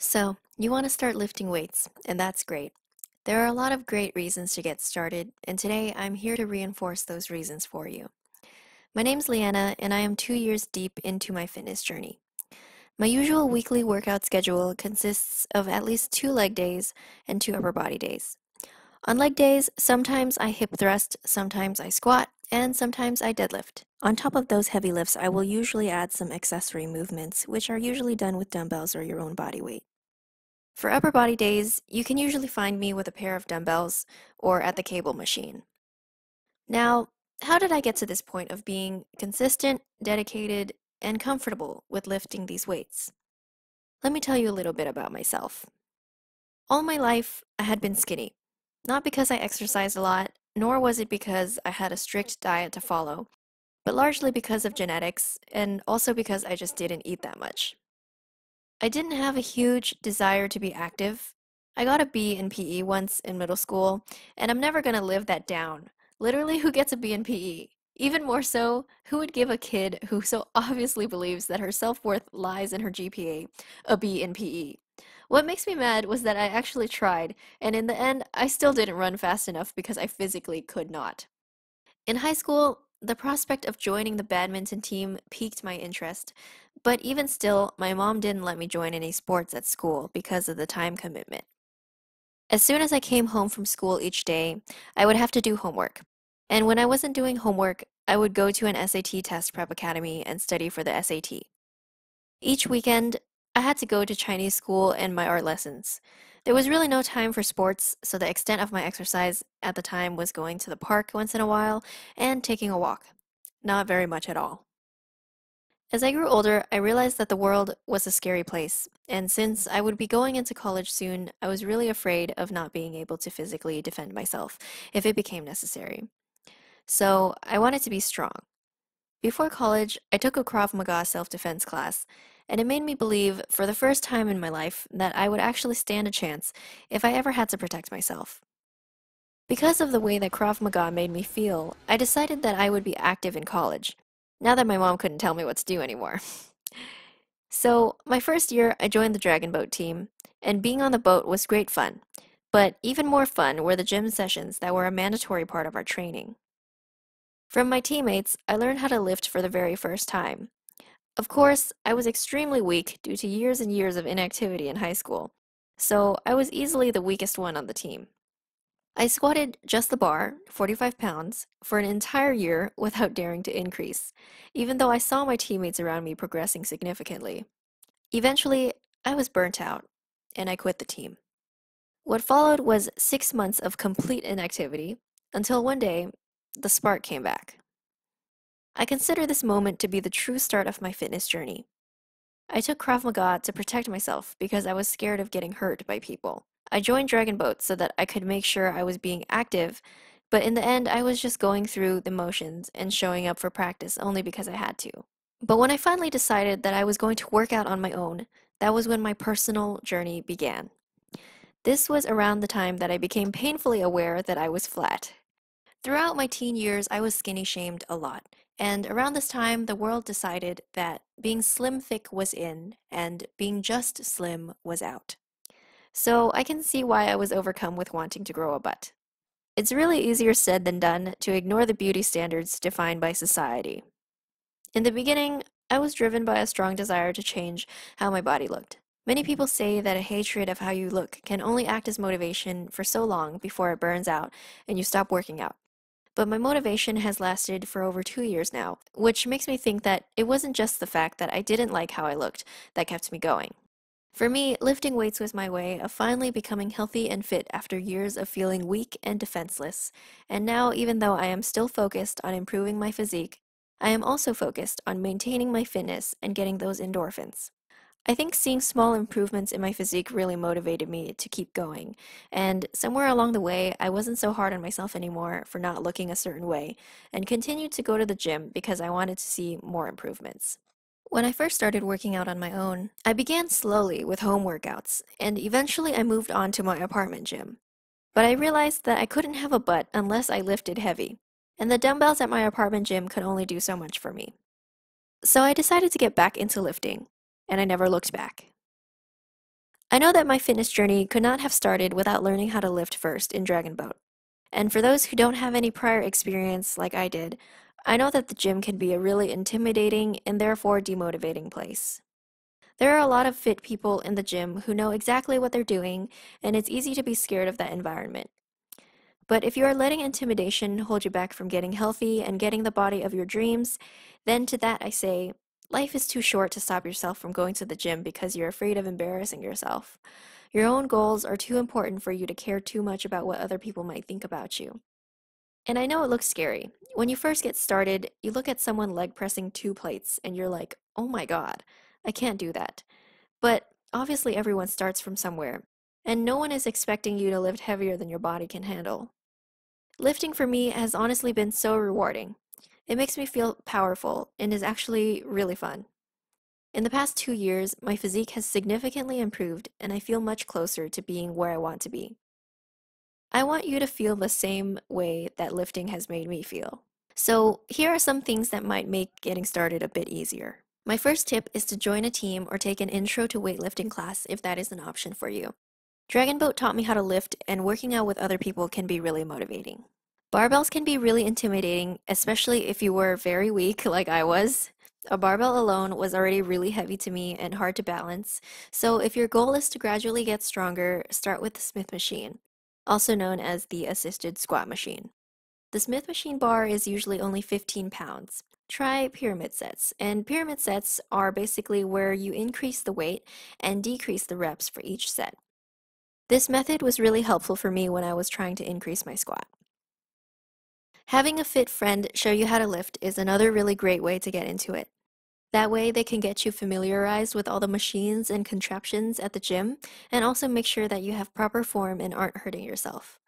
So, you want to start lifting weights, and that's great. There are a lot of great reasons to get started, and today I'm here to reinforce those reasons for you. My name's Leanna, and I am two years deep into my fitness journey. My usual weekly workout schedule consists of at least two leg days and two upper body days. On leg days, sometimes I hip thrust, sometimes I squat, and sometimes I deadlift. On top of those heavy lifts, I will usually add some accessory movements, which are usually done with dumbbells or your own body weight. For upper body days, you can usually find me with a pair of dumbbells or at the cable machine. Now, how did I get to this point of being consistent, dedicated, and comfortable with lifting these weights? Let me tell you a little bit about myself. All my life, I had been skinny. Not because I exercised a lot, nor was it because I had a strict diet to follow, but largely because of genetics and also because I just didn't eat that much. I didn't have a huge desire to be active. I got a B in PE once in middle school, and I'm never going to live that down. Literally, who gets a B in PE? Even more so, who would give a kid who so obviously believes that her self worth lies in her GPA a B in PE? What makes me mad was that I actually tried, and in the end, I still didn't run fast enough because I physically could not. In high school, the prospect of joining the badminton team piqued my interest, but even still, my mom didn't let me join any sports at school because of the time commitment. As soon as I came home from school each day, I would have to do homework. And when I wasn't doing homework, I would go to an SAT test prep academy and study for the SAT. Each weekend, I had to go to Chinese school and my art lessons. There was really no time for sports, so the extent of my exercise at the time was going to the park once in a while and taking a walk. Not very much at all. As I grew older, I realized that the world was a scary place, and since I would be going into college soon, I was really afraid of not being able to physically defend myself if it became necessary. So I wanted to be strong. Before college, I took a Krav Maga self defense class, and it made me believe, for the first time in my life, that I would actually stand a chance if I ever had to protect myself. Because of the way that Krav Maga made me feel, I decided that I would be active in college, now that my mom couldn't tell me what to do anymore. so, my first year, I joined the Dragon Boat team, and being on the boat was great fun. But even more fun were the gym sessions that were a mandatory part of our training. From my teammates, I learned how to lift for the very first time. Of course, I was extremely weak due to years and years of inactivity in high school, so I was easily the weakest one on the team. I squatted just the bar, 45 pounds, for an entire year without daring to increase, even though I saw my teammates around me progressing significantly. Eventually, I was burnt out, and I quit the team. What followed was six months of complete inactivity until one day, the spark came back. I consider this moment to be the true start of my fitness journey. I took Krav Maga to protect myself because I was scared of getting hurt by people. I joined Dragon Boat so that I could make sure I was being active, but in the end, I was just going through the motions and showing up for practice only because I had to. But when I finally decided that I was going to work out on my own, that was when my personal journey began. This was around the time that I became painfully aware that I was flat. Throughout my teen years, I was skinny shamed a lot, and around this time, the world decided that being slim thick was in and being just slim was out so I can see why I was overcome with wanting to grow a butt. It's really easier said than done to ignore the beauty standards defined by society. In the beginning, I was driven by a strong desire to change how my body looked. Many people say that a hatred of how you look can only act as motivation for so long before it burns out and you stop working out. But my motivation has lasted for over two years now, which makes me think that it wasn't just the fact that I didn't like how I looked that kept me going. For me, lifting weights was my way of finally becoming healthy and fit after years of feeling weak and defenseless. And now, even though I am still focused on improving my physique, I am also focused on maintaining my fitness and getting those endorphins. I think seeing small improvements in my physique really motivated me to keep going. And somewhere along the way, I wasn't so hard on myself anymore for not looking a certain way and continued to go to the gym because I wanted to see more improvements. When I first started working out on my own, I began slowly with home workouts, and eventually I moved on to my apartment gym. But I realized that I couldn't have a butt unless I lifted heavy, and the dumbbells at my apartment gym could only do so much for me. So I decided to get back into lifting, and I never looked back. I know that my fitness journey could not have started without learning how to lift first in Dragon Boat. And for those who don't have any prior experience like I did, I know that the gym can be a really intimidating and therefore demotivating place. There are a lot of fit people in the gym who know exactly what they're doing, and it's easy to be scared of that environment. But if you are letting intimidation hold you back from getting healthy and getting the body of your dreams, then to that I say, life is too short to stop yourself from going to the gym because you're afraid of embarrassing yourself. Your own goals are too important for you to care too much about what other people might think about you. And I know it looks scary. When you first get started, you look at someone leg pressing two plates and you're like, oh my god, I can't do that. But obviously, everyone starts from somewhere, and no one is expecting you to lift heavier than your body can handle. Lifting for me has honestly been so rewarding. It makes me feel powerful and is actually really fun. In the past two years, my physique has significantly improved and I feel much closer to being where I want to be. I want you to feel the same way that lifting has made me feel. So, here are some things that might make getting started a bit easier. My first tip is to join a team or take an intro to weightlifting class if that is an option for you. Dragon Boat taught me how to lift, and working out with other people can be really motivating. Barbells can be really intimidating, especially if you were very weak like I was. A barbell alone was already really heavy to me and hard to balance. So, if your goal is to gradually get stronger, start with the Smith machine also known as the assisted squat machine. The Smith machine bar is usually only 15 pounds. Try pyramid sets, and pyramid sets are basically where you increase the weight and decrease the reps for each set. This method was really helpful for me when I was trying to increase my squat. Having a fit friend show you how to lift is another really great way to get into it. That way, they can get you familiarized with all the machines and contraptions at the gym and also make sure that you have proper form and aren't hurting yourself.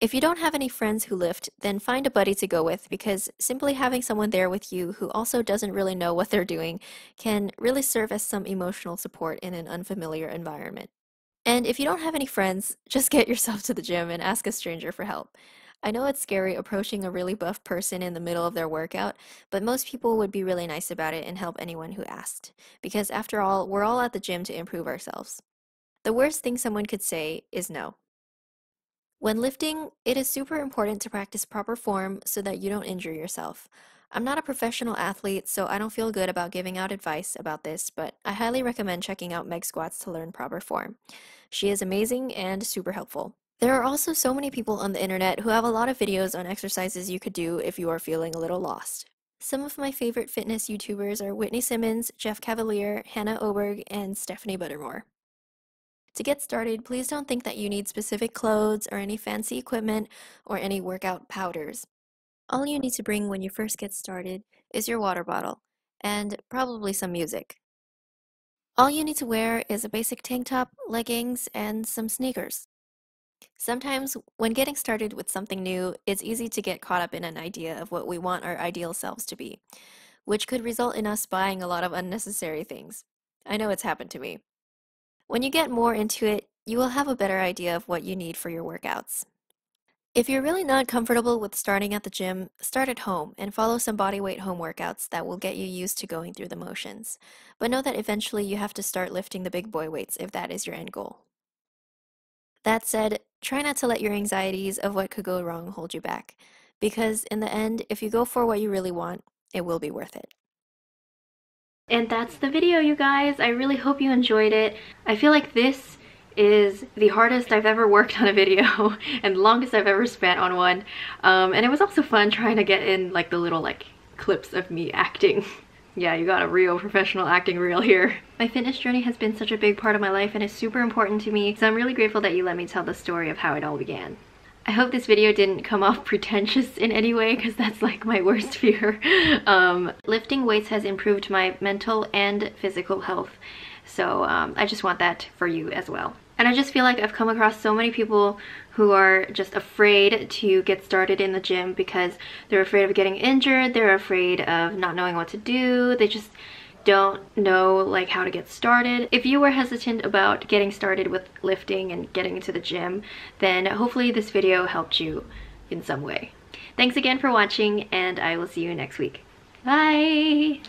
If you don't have any friends who lift, then find a buddy to go with because simply having someone there with you who also doesn't really know what they're doing can really serve as some emotional support in an unfamiliar environment. And if you don't have any friends, just get yourself to the gym and ask a stranger for help. I know it's scary approaching a really buff person in the middle of their workout, but most people would be really nice about it and help anyone who asked. Because after all, we're all at the gym to improve ourselves. The worst thing someone could say is no. When lifting, it is super important to practice proper form so that you don't injure yourself. I'm not a professional athlete, so I don't feel good about giving out advice about this, but I highly recommend checking out Meg Squats to learn proper form. She is amazing and super helpful. There are also so many people on the internet who have a lot of videos on exercises you could do if you are feeling a little lost. Some of my favorite fitness YouTubers are Whitney Simmons, Jeff Cavalier, Hannah Oberg, and Stephanie Buttermore. To get started, please don't think that you need specific clothes or any fancy equipment or any workout powders. All you need to bring when you first get started is your water bottle and probably some music. All you need to wear is a basic tank top, leggings, and some sneakers. Sometimes, when getting started with something new, it's easy to get caught up in an idea of what we want our ideal selves to be, which could result in us buying a lot of unnecessary things. I know it's happened to me. When you get more into it, you will have a better idea of what you need for your workouts. If you're really not comfortable with starting at the gym, start at home and follow some body weight home workouts that will get you used to going through the motions. But know that eventually you have to start lifting the big boy weights if that is your end goal. That said, try not to let your anxieties of what could go wrong hold you back, because in the end, if you go for what you really want, it will be worth it. And that's the video, you guys. I really hope you enjoyed it. I feel like this is the hardest I've ever worked on a video and longest I've ever spent on one. Um, and it was also fun trying to get in like the little like clips of me acting. yeah, you got a real professional acting reel here. My fitness journey has been such a big part of my life and is super important to me, so I'm really grateful that you let me tell the story of how it all began. I hope this video didn't come off pretentious in any way because that's like my worst fear. um, lifting weights has improved my mental and physical health, so um, I just want that for you as well. And I just feel like I've come across so many people who are just afraid to get started in the gym because they're afraid of getting injured, they're afraid of not knowing what to do, they just don't know like how to get started. If you were hesitant about getting started with lifting and getting into the gym, then hopefully this video helped you in some way. Thanks again for watching and I will see you next week. Bye!